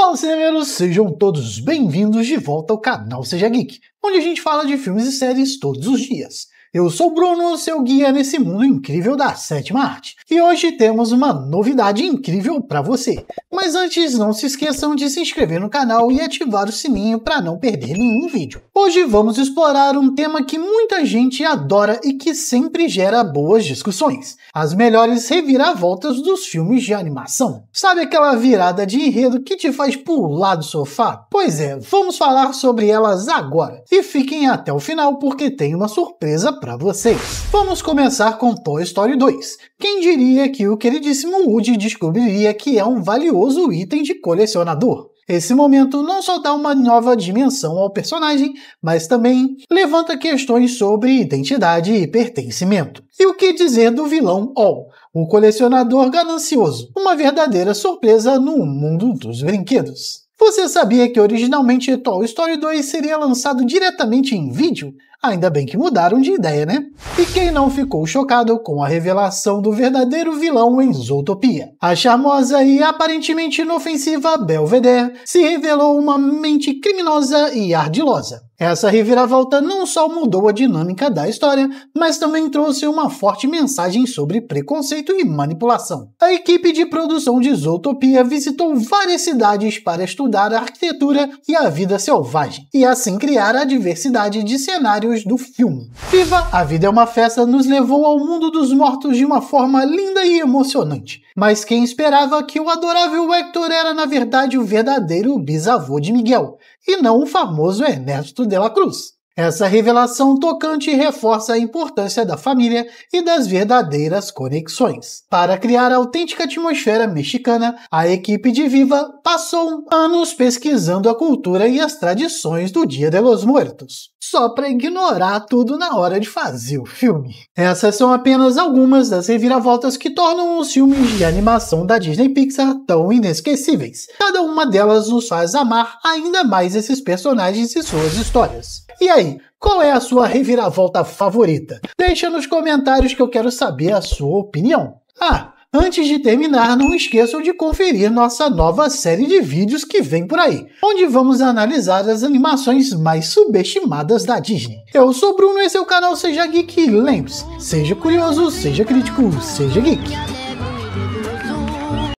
Fala cineiros, sejam todos bem-vindos de volta ao canal Seja Geek, onde a gente fala de filmes e séries todos os dias. Eu sou Bruno, seu guia nesse mundo incrível da sétima arte. E hoje temos uma novidade incrível para você. Mas antes, não se esqueçam de se inscrever no canal e ativar o sininho para não perder nenhum vídeo. Hoje vamos explorar um tema que muita gente adora e que sempre gera boas discussões: as melhores reviravoltas dos filmes de animação. Sabe aquela virada de enredo que te faz pular do sofá? Pois é, vamos falar sobre elas agora. E fiquem até o final porque tem uma surpresa para para vocês. Vamos começar com Toy Story 2. Quem diria que o queridíssimo Woody descobriria que é um valioso item de colecionador? Esse momento não só dá uma nova dimensão ao personagem, mas também levanta questões sobre identidade e pertencimento. E o que dizer do vilão All, o colecionador ganancioso? Uma verdadeira surpresa no mundo dos brinquedos. Você sabia que originalmente Toy Story 2 seria lançado diretamente em vídeo? Ainda bem que mudaram de ideia, né? E quem não ficou chocado com a revelação do verdadeiro vilão em Zootopia? A charmosa e aparentemente inofensiva Belvedere se revelou uma mente criminosa e ardilosa. Essa reviravolta não só mudou a dinâmica da história, mas também trouxe uma forte mensagem sobre preconceito e manipulação. A equipe de produção de Zootopia visitou várias cidades para estudar a arquitetura e a vida selvagem, e assim criar a diversidade de cenário cenários do filme. Viva! A Vida é uma Festa nos levou ao mundo dos mortos de uma forma linda e emocionante. Mas quem esperava que o adorável Hector era, na verdade, o verdadeiro bisavô de Miguel, e não o famoso Ernesto de la Cruz. Essa revelação tocante reforça a importância da família e das verdadeiras conexões. Para criar a autêntica atmosfera mexicana, a equipe de Viva passou anos pesquisando a cultura e as tradições do Dia de los Muertos, só para ignorar tudo na hora de fazer o filme. Essas são apenas algumas das reviravoltas que tornam os filmes de animação da Disney Pixar tão inesquecíveis. Cada uma delas nos faz amar ainda mais esses personagens e suas histórias. E aí, qual é a sua reviravolta favorita? Deixa nos comentários que eu quero saber a sua opinião. Ah, antes de terminar, não esqueçam de conferir nossa nova série de vídeos que vem por aí, onde vamos analisar as animações mais subestimadas da Disney. Eu sou Bruno, esse é o canal Seja Geek lembre-se, seja curioso, seja crítico, seja geek.